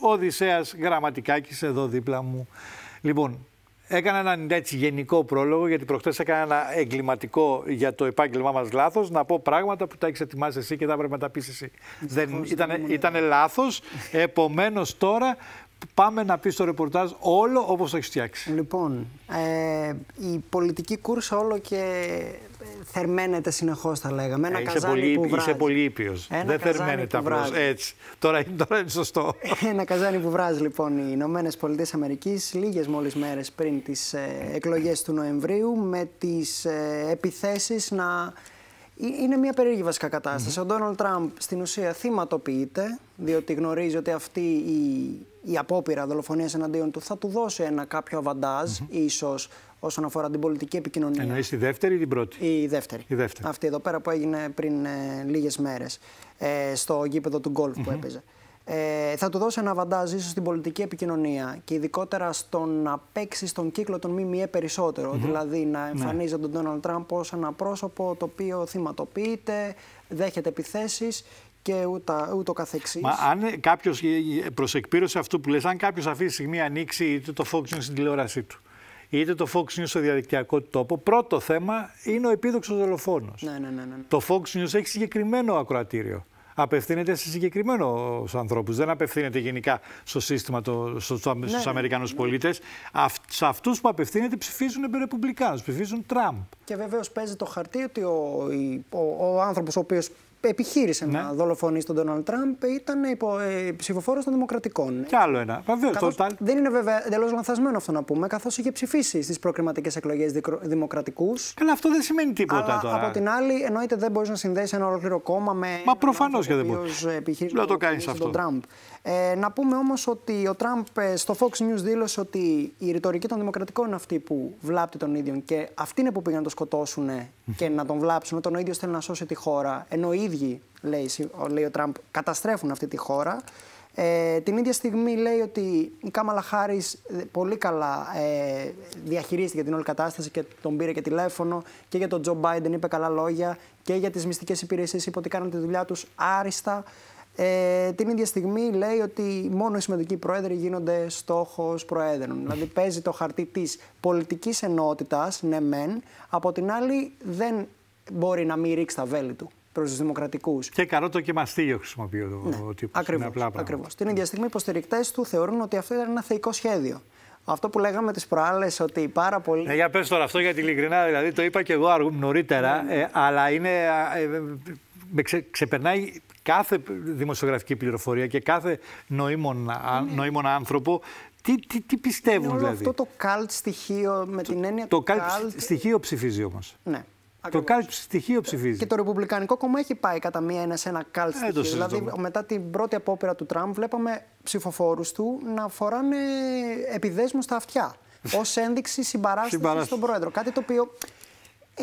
ο Οδυσσέας Γραμματικάκης εδώ δίπλα μου. Λοιπόν, Έκανα έναν έτσι γενικό πρόλογο, γιατί προχτές έκανα ένα εγκληματικό για το επάγγελμά μας λάθος, να πω πράγματα που τα έχεις ετοιμάσει εσύ και θα έπρεπε να τα πεις εσύ. Δεν, ήταν, ήταν λάθος, επομένως τώρα Πάμε να πεις στο ρεπορτάζ όλο όπως το έχεις φτιάξει. Λοιπόν, ε, η πολιτική κούρσα όλο και ε, θερμαίνεται συνεχώς, θα λέγαμε. Ένα ε, είσαι πολύ, που βράζει. Είσαι πολύ ήπιος. Δεν θερμαίνεται απλώ έτσι. Τώρα, τώρα είναι σωστό. Ένα καζάνι που βράζει, λοιπόν, οι Ηνωμένες Πολιτείες Αμερικής, λίγες μόλις μέρες πριν τις ε, εκλογές του Νοεμβρίου, με τις επιθέσεις να είναι μια περίεργη βασικά κατάσταση. Ο Ντόναλτ Τραμπ στην ουσία θυματοποιείται, διότι γνωρίζει ότι αυτή η η απόπειρα δολοφονίας εναντίον του θα του δώσει ένα κάποιο αβαντάζ, mm -hmm. ίσως όσον αφορά την πολιτική επικοινωνία. Εννοείς η δεύτερη ή την πρώτη. Η δεύτερη. Η δεύτερη. Αυτή εδώ πέρα που έγινε πριν ε, λίγες μέρες ε, στο γήπεδο του γκολφ που έπαιζε. Ε, θα του δώσει ένα βαντάζ ίσως στην πολιτική επικοινωνία και ειδικότερα στο να παίξει στον κύκλο των ΜΜΕ περισσότερο. Δηλαδή να ναι. εμφανίζεται τον Ντόναλτ Τραμπ ως ένα πρόσωπο το οποίο θυματοποιείται, δέχεται επιθέσεις και ούτα, ούτω καθεξής. Μα αν κάποιος ε, ε, προς εκπήρωση αυτού που λες, αν κάποιος αυτή τη στιγμή ανοίξει είτε το Fox News στην τηλεόρασή του, είτε το Fox News στο διαδικτυακό του τόπο, πρώτο θέμα είναι ο επίδοξος δολοφόνος. Ναι, ναι, ναι, ναι. ναι. Το Fox News έχει συγκεκριμένο ακροατήριο απευθύνεται σε συγκεκριμένου ανθρώπους. Δεν απευθύνεται γενικά στο σύστημα το, στο, στο, ναι, στους Αμερικανούς ναι. ναι. πολίτε. σε αυτούς που απευθύνεται ψηφίζουν ρεπουμπλικάνους, ψηφίζουν Τραμπ. Και βεβαίως παίζει το χαρτί ότι ο, ο, ο άνθρωπος ο οποίος επιχείρησε ναι. να δολοφονήσει τον Ντόναλτ Τραμπ ήταν υπο, ε, ψηφοφόρος των Δημοκρατικών. Και άλλο ένα. Βεβαίως, Καθώς... Δεν είναι βέβαια εντελώς λανθασμένο αυτό να πούμε, καθώς είχε ψηφίσει στις προκριματικές εκλογές Δημοκρατικούς. Καλά, αυτό δεν σημαίνει τίποτα αλλά, τώρα. Από την άλλη, εννοείται δεν μπορείς να συνδέσεις ένα ολόκληρο κόμμα με. Μα προφανώς και δεν μπορεί. Να το κάνει αυτό. Τον Τραμπ. Ε, να πούμε όμως ότι ο Τραμπ ε, στο Fox News δήλωσε ότι η ρητορική των Δημοκρατικών είναι αυτή που βλάπτει τον ίδιο και αυτή είναι που πήγαν να το σκοτώσουν και να τον βλάψουν. Όταν ο ίδιος θέλει να σώσει τη χώρα, ενώ ίδιοι, λέει, λέει ο Τραμπ, καταστρέφουν αυτή τη χώρα. Ε, την ίδια στιγμή λέει ότι η Κάμαλα Χάρη ε, πολύ καλά ε, διαχειρίστηκε την όλη κατάσταση και τον πήρε και τηλέφωνο και για τον Τζο Μπάιντεν είπε καλά λόγια και για τις μυστικές υπηρεσίες είπε ότι κάνανε τη δουλειά τους άριστα. Ε, την ίδια στιγμή λέει ότι μόνο οι σημαντικοί πρόεδροι γίνονται στόχος προέδρων. Δηλαδή παίζει το χαρτί της πολιτικής ενότητας, ναι μεν, από την άλλη δεν μπορεί να μην ρίξει τα βέλη του προς τους Δημοκρατικούς. Και καρότο και μαστίγιο χρησιμοποιεί ο ναι, τύπο. Ακριβώ. Την ίδια στιγμή, οι υποστηρικτές του θεωρούν ότι αυτό ήταν ένα θεϊκό σχέδιο. Αυτό που λέγαμε τις προάλλες, ότι πάρα πολύ. Ε, για πες τώρα αυτό, γιατί ειλικρινά δηλαδή το είπα και εγώ νωρίτερα, ναι, ναι. Ε, αλλά είναι. Ε, με ξεπερνάει κάθε δημοσιογραφική πληροφορία και κάθε νοήμον, άνθρωπο τι, τι, τι πιστεύουν είναι όλο δηλαδή? Αυτό το καλτ στοιχείο με την έννοια του Το καλτ στοιχείο ψηφίζει όμως. Ναι. Το κάλτ στοιχείο ψηφίζει. Και το Ρεπουμπλικανικό Κόμμα έχει πάει κατά μία ένα σε ένα κάλτ ε, στοιχείο. Δηλαδή, μετά την πρώτη απόπειρα του Τραμπ, βλέπαμε ψηφοφόρους του να φοράνε επιδέσμους στα αυτιά. Ως ένδειξη συμπαράστασης στον πρόεδρο. Κάτι το οποίο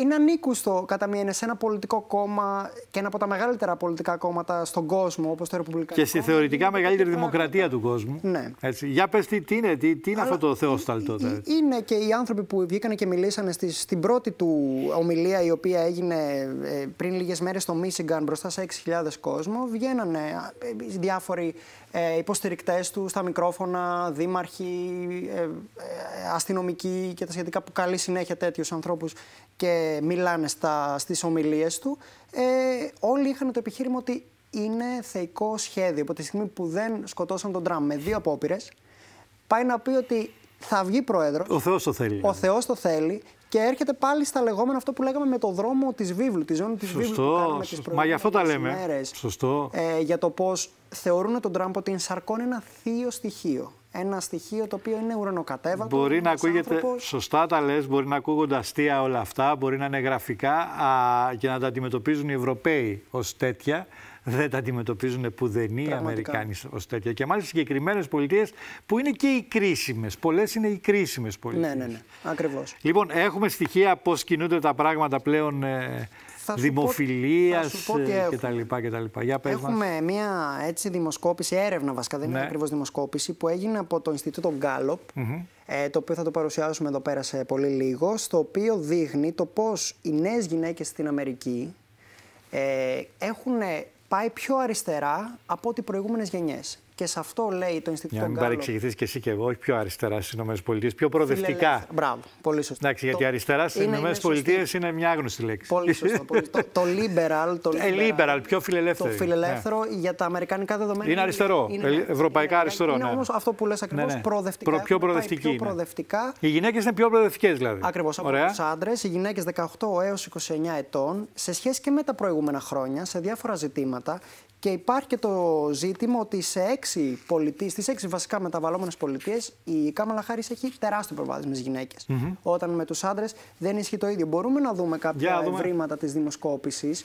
είναι ανήκουστο κατά μία σε ένα πολιτικό κόμμα και ένα από τα μεγαλύτερα πολιτικά κόμματα στον κόσμο, όπως το Ρεπουμπλικανικό. Και στη θεωρητικά μεγαλύτερη δημοκρατία του κόσμου. Ναι. Έτσι. Για πες, τι, είναι, τι, τι είναι αυτό το θεόσταλ τότε. Δηλαδή? Είναι και οι άνθρωποι που βγήκαν και μιλήσανε στη, στην πρώτη του ομιλία, η οποία έγινε ε, πριν λίγες μέρες στο Μίσιγκαν μπροστά σε 6.000 κόσμο. Βγαίνανε ε, διάφοροι ε, υποστηρικτές του στα μικρόφωνα, δήμαρχοι, ε, ε αστυνομικοί και τα σχετικά που καλεί συνέχεια τέτοιους ανθρώπους και μιλάνε στα, στις ομιλίες του, ε, όλοι είχαν το επιχείρημα ότι είναι θεϊκό σχέδιο. Από τη στιγμή που δεν σκοτώσαν τον Τραμπ με δύο απόπειρες, πάει να πει ότι θα βγει πρόεδρος. Ο Θεός το θέλει. Ο Θεός το θέλει. Και έρχεται πάλι στα λεγόμενα αυτό που λέγαμε με το δρόμο της βίβλου, τη ζώνη της βίβλου. Που κάνουμε τις Μα γι' αυτό τα λέμε. Σωστό. Ε, για το πώς θεωρούν τον Τραμπ ότι ενσαρκώνει ένα θείο στοιχείο ένα στοιχείο το οποίο είναι ουρανοκατέβατο. Μπορεί να ακούγεται, άνθρωπος. σωστά τα λες, μπορεί να ακούγονται αστεία όλα αυτά, μπορεί να είναι γραφικά α, και να τα αντιμετωπίζουν οι Ευρωπαίοι ως τέτοια. Δεν τα αντιμετωπίζουν πουδενή οι Αμερικάνοι ως τέτοια. Και μάλιστα συγκεκριμένες πολιτείες που είναι και οι κρίσιμες. Πολλές είναι οι κρίσιμες πολιτείε. Ναι, ναι, ναι. Ακριβώς. Λοιπόν, έχουμε στοιχεία πώς κινούνται τα πράγματα πλέον ε, Δημοφιλία κτλ. Ε, λοιπά. Για έχουμε μια έτσι δημοσκόπηση, έρευνα βασικά, δεν είναι ναι. ακριβώς δημοσκόπηση, που έγινε από το Ινστιτούτο Γκάλοπ, ε, το οποίο θα το παρουσιάσουμε εδώ πέρα σε πολύ λίγο, στο οποίο δείχνει το πώς οι νέες γυναίκες στην Αμερική ε, έχουν πάει πιο αριστερά από ό,τι προηγούμενες γενιές. Και σε αυτό λέει το Ινστιτούτο Για να μην παρεξηγηθείς και εσύ και εγώ, όχι πιο αριστερά στις ΗΠΑ, πιο προοδευτικά. Μπράβο, πολύ σωστό. Εντάξει, γιατί αριστερά στις ΗΠΑ είναι μια άγνωστη λέξη. Πολύ σωστό. το, το liberal. Το ε, liberal, ε, πιο φιλελεύθερο. Το φιλελεύθερο για τα αμερικανικά δεδομένα. Είναι αριστερό. Είναι, ε, είναι, ευρωπαϊκά αριστερό. Ναι. Είναι όμως αυτό που λες ακριβώς ναι, ναι. προοδευτικά. Προ, πιο προοδευτική. Πιο προοδευτικά. Οι γυναίκες είναι πιο προοδευτικές δηλαδή. Ακριβώς από τους άντρες, οι γυναίκες 18 έω 29 ετών, σε σχέση και με τα προηγούμενα χρόνια, σε διάφορα ζητήματα. Και υπάρχει και το ζήτημα ότι σε έξι, στις έξι βασικά μεταβαλλόμενες πολιτείες, η Κάμαλα Χάρη έχει τεράστιο προβάδισμα στις γυναικε mm-hmm. Όταν με τους άντρες δεν ισχύει το ίδιο. Μπορούμε να δούμε κάποια yeah, ευρήματα της δημοσκόπησης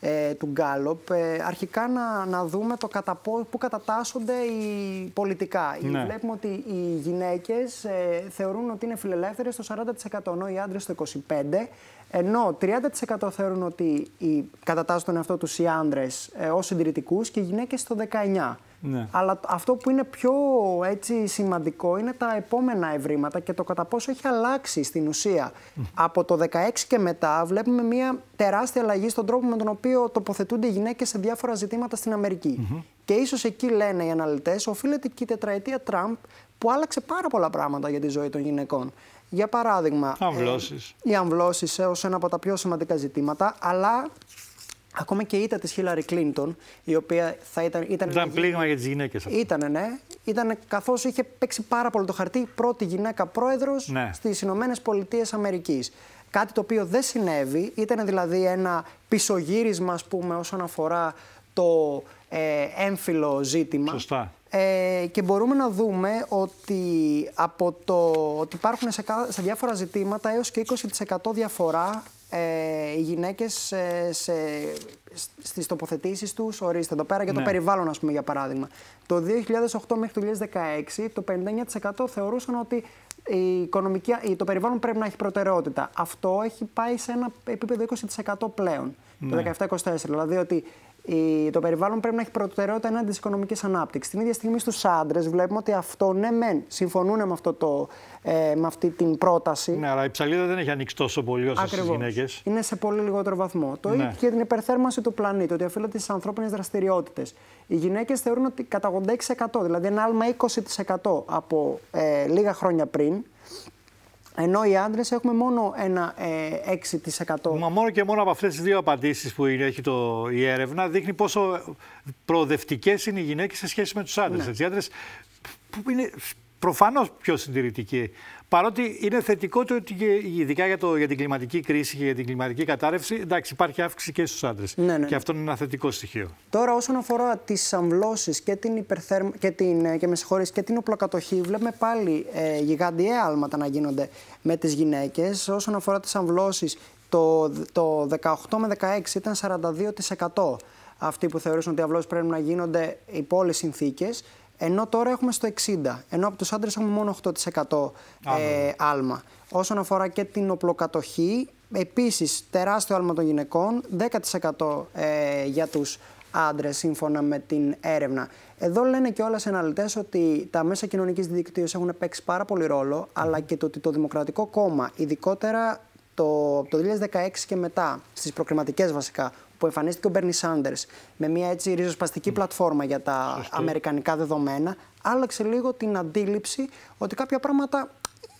ε, του Γκάλοπ, ε, αρχικά να, να δούμε το κατά πού, κατατάσσονται οι πολιτικά. Ναι. Βλέπουμε ότι οι γυναίκες ε, θεωρούν ότι είναι φιλελεύθερες στο 40%, ενώ οι άντρες στο 25%. Ενώ 30% θεωρούν ότι οι, κατατάσσουν τον εαυτό τους οι άντρες ως συντηρητικούς και οι γυναίκες στο 19%. Ναι. Αλλά αυτό που είναι πιο έτσι, σημαντικό είναι τα επόμενα ευρήματα και το κατά πόσο έχει αλλάξει στην ουσία. Από το 16 και μετά βλέπουμε μια τεράστια αλλαγή στον τρόπο με τον οποίο τοποθετούνται οι γυναίκες σε διάφορα ζητήματα στην Αμερική. Και ίσως εκεί λένε οι αναλυτές οφείλεται και η τετραετία Τραμπ που άλλαξε πάρα πολλά πράγματα για τη ζωή των γυναικών. Για παράδειγμα, αμβλώσεις. Ε, οι αμβλώσεις ε, ως ένα από τα πιο σημαντικά ζητήματα, αλλά Ακόμα και η ήττα της Χίλαρη Κλίντον, η οποία θα ήταν. Ήταν, ήταν πλήγμα για τις γυναίκες Ήταν, ναι. Ήταν καθώς είχε παίξει πάρα πολύ το χαρτί, πρώτη γυναίκα πρόεδρος ναι. στις Ηνωμένες Πολιτείες Αμερικής. Κάτι το οποίο δεν συνέβη, ήταν δηλαδή ένα πισωγύρισμα, ας πούμε, όσον αφορά το ε, έμφυλο ζήτημα. Σωστά. Ε, και μπορούμε να δούμε ότι, από το, υπάρχουν σε, σε διάφορα ζητήματα έως και 20% διαφορά ε, οι γυναίκες ε, σε, σε, στις τοποθετήσεις τους. Ορίστε εδώ πέρα για το ναι. περιβάλλον, ας πούμε, για παράδειγμα. Το 2008 μέχρι το 2016, το 59% θεωρούσαν ότι η οικονομική, το περιβάλλον πρέπει να έχει προτεραιότητα. Αυτό έχει πάει σε ένα επίπεδο 20% πλέον, το 17-24. Ναι. Δηλαδή ότι το περιβάλλον πρέπει να έχει προτεραιότητα ενάντια της οικονομικής ανάπτυξης. Την ίδια στιγμή στους άντρες βλέπουμε ότι αυτό, ναι, μεν συμφωνούν με, αυτό το, ε, αυτή την πρόταση. Ναι, αλλά η ψαλίδα δεν έχει ανοίξει τόσο πολύ όσο στις γυναίκες. Είναι σε πολύ λιγότερο βαθμό. Το ναι. ίδιο ναι. και την υπερθέρμανση του πλανήτη, ότι οφείλεται στις ανθρώπινες δραστηριότητες οι γυναίκες θεωρούν ότι κατά 86%, δηλαδή ένα άλμα 20% από ε, λίγα χρόνια πριν. Ενώ οι άντρες έχουμε μόνο ένα 6%. Ε, Μα μόνο και μόνο από αυτές τις δύο απαντήσεις που έχει το, η έρευνα δείχνει πόσο προοδευτικές είναι οι γυναίκες σε σχέση με τους άντρες. Ναι. Οι άντρες που είναι προφανώς πιο συντηρητική. Παρότι είναι θετικό το ότι ειδικά για, το, για την κλιματική κρίση και για την κλιματική κατάρρευση, εντάξει, υπάρχει αύξηση και στους άντρες. Ναι, ναι, ναι. Και αυτό είναι ένα θετικό στοιχείο. Τώρα, όσον αφορά τις αμβλώσεις και την υπερθέρμα και την, ε, και, και την οπλοκατοχή, βλέπουμε πάλι ε, άλματα να γίνονται με τις γυναίκες. Όσον αφορά τις αμβλώσεις, το, το 18 με 16 ήταν 42% αυτοί που θεωρούσαν ότι οι αυλώσεις πρέπει να γίνονται υπό όλες συνθήκες. Ενώ τώρα έχουμε στο 60%. Ενώ από τους άντρες έχουμε μόνο 8% ε, άλμα. Όσον αφορά και την οπλοκατοχή, επίσης τεράστιο άλμα των γυναικών, 10% ε, για τους άντρες, σύμφωνα με την έρευνα. Εδώ λένε και όλα οι αναλυτές ότι τα μέσα κοινωνικής δικτύωσης έχουν παίξει πάρα πολύ ρόλο, αλλά και το ότι το Δημοκρατικό Κόμμα, ειδικότερα το, το 2016 και μετά, στις προκριματικές βασικά, που εμφανίστηκε ο Μπέρνι Σάντερ με μια έτσι ριζοσπαστική mm. πλατφόρμα για τα αμερικανικά δεδομένα, άλλαξε λίγο την αντίληψη ότι κάποια πράγματα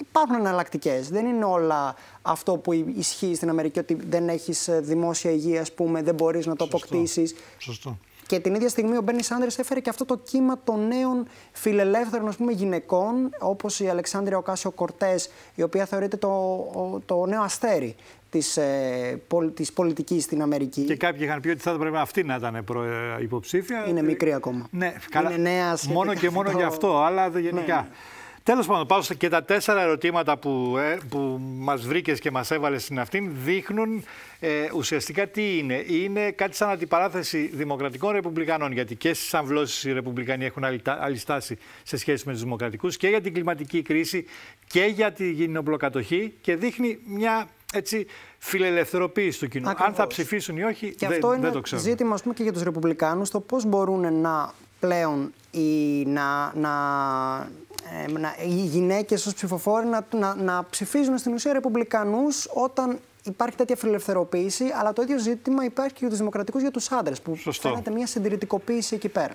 υπάρχουν εναλλακτικές. Δεν είναι όλα αυτό που ισχύει στην Αμερική, ότι δεν έχεις ε, δημόσια υγεία, ας πούμε, δεν μπορείς να το αποκτήσεις. Σωστό. Και την ίδια στιγμή ο Μπέρνι Σάντερ έφερε και αυτό το κύμα των νέων φιλελεύθερων ας πούμε, γυναικών, όπως η Αλεξάνδρεια Οκάσιο Κορτέ, η οποία θεωρείται το, το νέο αστέρι της, ε, της πολιτικής στην Αμερική. Και κάποιοι είχαν πει ότι θα έπρεπε αυτή να ήταν προ, ε, υποψήφια. Είναι μικρή ακόμα. Ναι, Είναι νέα Μόνο και μόνο το... αυτό, αλλά γενικά. Ναι. Τέλος πάντων, πάω και τα τέσσερα ερωτήματα που, ε, που μας βρήκες και μας έβαλες στην αυτήν δείχνουν ε, ουσιαστικά τι είναι. Είναι κάτι σαν αντιπαράθεση δημοκρατικών ρεπουμπλικανών, γιατί και στις αμβλώσεις οι ρεπουμπλικανοί έχουν άλλη, σε σχέση με τους δημοκρατικούς και για την κλιματική κρίση και για την γινοπλοκατοχή και δείχνει μια έτσι, φιλελευθερωποίηση του κοινού. Αν θα ψηφίσουν ή όχι, και δεν, αυτό είναι δεν το ξέρουμε. Ζήτημα πούμε, και για τους ρεπουμπλικάνους το πώς μπορούν να πλέον ή να, να, ε, οι γυναίκες ως ψηφοφόροι να, να, ψηφίζουν στην ουσία ρεπουμπλικανούς όταν υπάρχει τέτοια φιλελευθερωποίηση, αλλά το ίδιο ζήτημα υπάρχει και για τους δημοκρατικούς για τους άντρες, που Σωστό. φαίνεται μια συντηρητικοποίηση εκεί πέρα.